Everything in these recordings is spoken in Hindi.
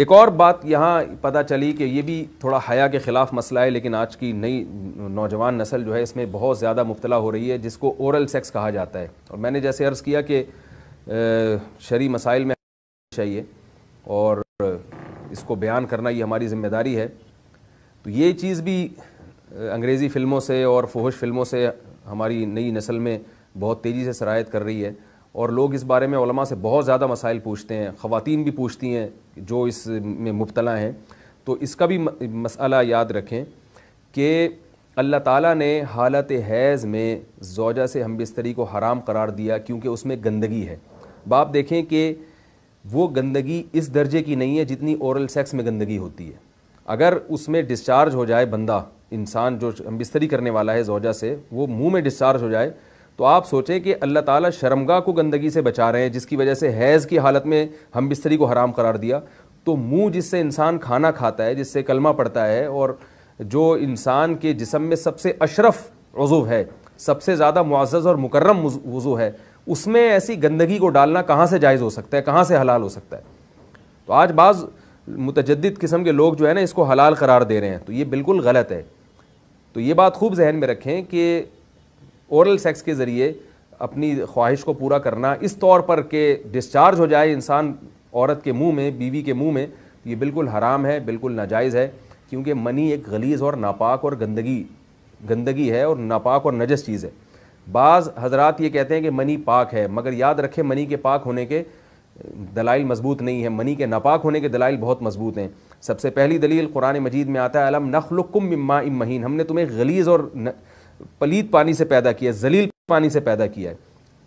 एक और बात यहाँ पता चली कि ये भी थोड़ा हया के ख़िलाफ़ मसला है लेकिन आज की नई नौजवान नस्ल जो है इसमें बहुत ज़्यादा मुबतला हो रही है जिसको ओरल सेक्स कहा जाता है और मैंने जैसे अर्ज़ किया कि शरी मसाइल में चाहिए और इसको बयान करना ये हमारी ज़िम्मेदारी है तो ये चीज़ भी अंग्रेज़ी फ़िल्मों से और फोहश फ़िल्मों से हमारी नई नस्ल में बहुत तेज़ी से शरायत कर रही है और लोग इस बारे में से बहुत ज़्यादा मसाइल पूछते हैं ख़वातीन भी पूछती हैं जो इस में मुबतला हैं तो इसका भी मसला याद रखें कि अल्लाह ताला ने हालत हैज़ में जोजा से हम बिस्तरी को हराम करार दिया क्योंकि उसमें गंदगी है बाप देखें कि वो गंदगी इस दर्जे की नहीं है जितनी औरल सेक्स में गंदगी होती है अगर उसमें डिस्चार्ज हो जाए बंदा इंसान जो हम बिस्तरी करने वाला है जोजा से वो मुंह में डिस्चार्ज हो जाए तो आप सोचें कि अल्लाह ताला शर्मगा को गंदगी से बचा रहे हैं जिसकी वजह से हैज़ की हालत में हम बिस्तरी को हराम करार दिया तो मुंह जिससे इंसान खाना खाता है जिससे कलमा पड़ता है और जो इंसान के जिसम में सबसे अशरफ वज़ू है सबसे ज़्यादा मुआज़ और मुकर्रम वज़ू है उसमें ऐसी गंदगी को डालना कहाँ से जायज़ हो सकता है कहाँ से हलाल हो सकता है तो आज बाज़ मतजद किस्म के लोग जो है ना इसको हलाल करार दे रहे हैं तो ये बिल्कुल गलत है तो ये बात खूब जहन में रखें कि ओरल सेक्स के ज़रिए अपनी ख्वाहिश को पूरा करना इस तौर पर के डिस्चार्ज हो जाए इंसान औरत के मुंह में बीवी के मुंह में ये बिल्कुल हराम है बिल्कुल नाजायज़ है क्योंकि मनी एक गलीज़ और नापाक और गंदगी गंदगी है और नापाक और नजस चीज़ है बाज़ हजरात ये कहते हैं कि मनी पाक है मगर याद रखें मनी के पाक होने के दलाइल मजबूत नहीं है मनी के नापाक होने के दलाइल बहुत मजबूत हैं सबसे पहली दलील कुरान मजीद में आता है अलम नखलुकुम मम्मा इम महीन हमने तुम्हें गलीज़ और न, पलीत पानी से पैदा किया है जलील पानी से पैदा किया है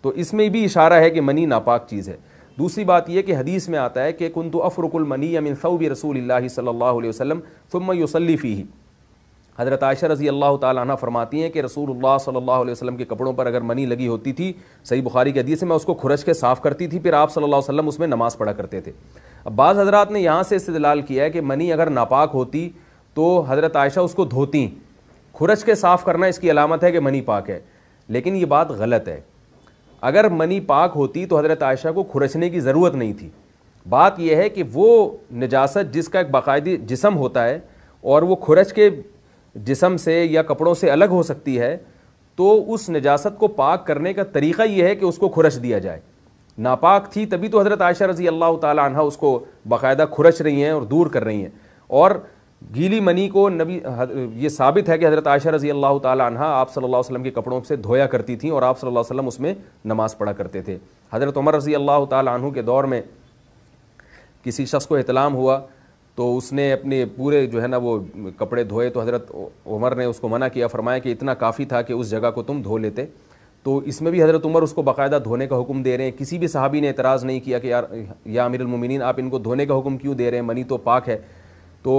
तो इसमें भी इशारा है कि मनी नापाक चीज़ है दूसरी बात यह कि हदीस में आता है कि कुन तो अफ़रकुलमनी अमिन सऊबी रसूल सल्ला वसलम फ़ुम यसलीफ़ी ही हज़रत आयशा रज़ी अल्लाह ताला फरमाती हैं कि रसूल सल्लल्लाहु अलैहि वसल्लम के कपड़ों पर अगर मनी लगी होती थी सही बुखारी के हदीस मैं उसको खुरश के साफ़ करती थी फिर आप सल्लल्लाहु अलैहि वसल्लम उसमें नमाज़ पढ़ा करते थे अब बाज़ हजरात ने यहाँ से इस्तलाल किया है कि मनी अगर नापाक होती तो हज़रत आयशा उसको धोती खुरच के साफ करना इसकी अलामत है कि मनी पाक है लेकिन ये बात गलत है अगर मनी पाक होती तो हज़रत आयशा को खुरचने की ज़रूरत नहीं थी बात यह है कि वो नजास्त जिसका एक बाकायदी जिसम होता है और वो खुरच के जिसम से या कपड़ों से अलग हो सकती है तो उस नजासत को पाक करने का तरीका यह है कि उसको खुरच दिया जाए नापाक थी तभी तो हज़रत आयशा रज़ी अल्लाह ताली उसको बाकायदा खुरच रही हैं और दूर कर रही हैं और गीली मनी को नबी ये साबित है कि हज़रत आयशा रज़ी अल्लाह तह आप सल्ला अलैहि के कपड़ों से धोया करती थी और आप सल्ला अलैहि उसमें नमाज़ पढ़ा करते थे हज़रत उमर रज़ी अल्लाह तह के दौर में किसी शख्स को इतलाम हुआ तो उसने अपने पूरे जो है ना वो कपड़े धोए तो हज़रत उमर ने उसको मना किया फरमाया कि इतना काफ़ी था कि उस जगह को तुम धो लेते तो इसमें भी हज़रत उमर उसको बाकायदा धोने का हुक्म दे रहे हैं किसी भी साहबी ने एतराज़ नहीं किया कि यार या अमीरमिन आप इनको धोने का हुक्म क्यों दे रहे हैं मनी तो पाक है तो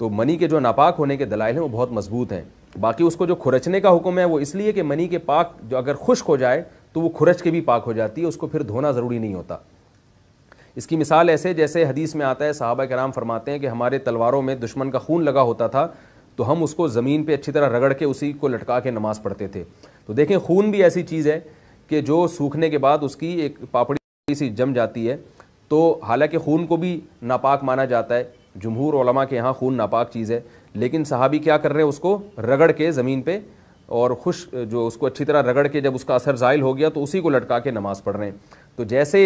तो मनी के जो नापाक होने के दलाइल हैं वो बहुत मजबूत हैं बाकी उसको जो खुरचने का हुक्म है वो इसलिए कि मनी के पाक जो अगर खुश्क हो जाए तो वो खुरच के भी पाक हो जाती है उसको फिर धोना ज़रूरी नहीं होता इसकी मिसाल ऐसे जैसे हदीस में आता है साहबा कराम फरमाते हैं कि हमारे तलवारों में दुश्मन का खून लगा होता था तो हम उसको ज़मीन पे अच्छी तरह रगड़ के उसी को लटका के नमाज़ पढ़ते थे तो देखें खून भी ऐसी चीज़ है कि जो सूखने के बाद उसकी एक पापड़ी सी जम जाती है तो हालांकि खून को भी नापाक माना जाता है जमहूर के यहाँ खून नापाक चीज़ है लेकिन सहाबी क्या कर रहे हैं उसको रगड़ के ज़मीन पर और खुश जो उसको अच्छी तरह रगड़ के जब उसका असर ज़ायल हो गया तो उसी को लटका के नमाज़ पढ़ रहे हैं तो जैसे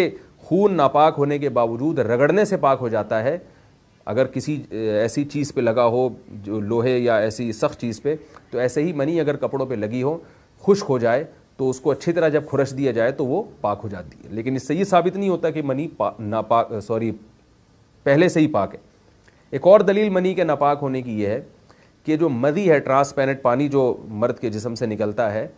खून नापाक होने के बावजूद रगड़ने से पाक हो जाता है अगर किसी ऐसी चीज़ पे लगा हो जो लोहे या ऐसी सख्त चीज़ पे तो ऐसे ही मनी अगर कपड़ों पे लगी हो खुश हो जाए तो उसको अच्छी तरह जब खुरश दिया जाए तो वो पाक हो जाती है लेकिन इससे ये साबित नहीं होता कि मनी पा, नापाक सॉरी पहले से ही पाक है एक और दलील मनी के नापाक होने की यह है कि जो मदी है ट्रांसपेरेंट पानी जो मर्द के जिसम से निकलता है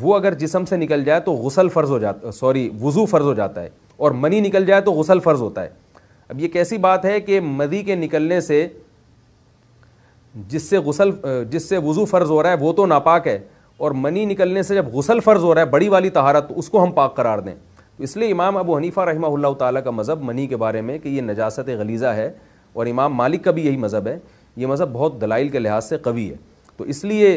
वो अगर जिसम से निकल जाए तो गसल फ़र्ज़ हो जाता सॉरी वज़ू फ़र्ज़ हो जाता है और मनी निकल जाए तो गसल फ़र्ज़ होता है अब ये कैसी बात है कि मदी के निकलने से जिससे गसल जिससे वज़ू फ़र्ज़ हो रहा है वो तो नापाक है और मनी निकलने से जब गसल फ़र्ज़ हो रहा है बड़ी वाली तहारत तो उसको हम पाक करार दें तो इसलिए इमाम अबू हनीफ़ा रही ताली मज़हब मनी के बारे में कि ये नजास्त गलीज़ा है और इमाम मालिक का भी यही मज़हब है ये मज़हब बहुत दलाइल के लिहाज से कवी है तो इसलिए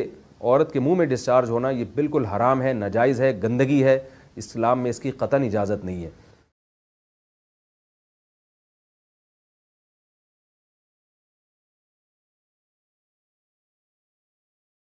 औरत के मुँह में डिस्चार्ज होना ये बिल्कुल हराम है नाजायज़ है गंदगी है इस्लाम में इसकी क़तन इजाज़त नहीं है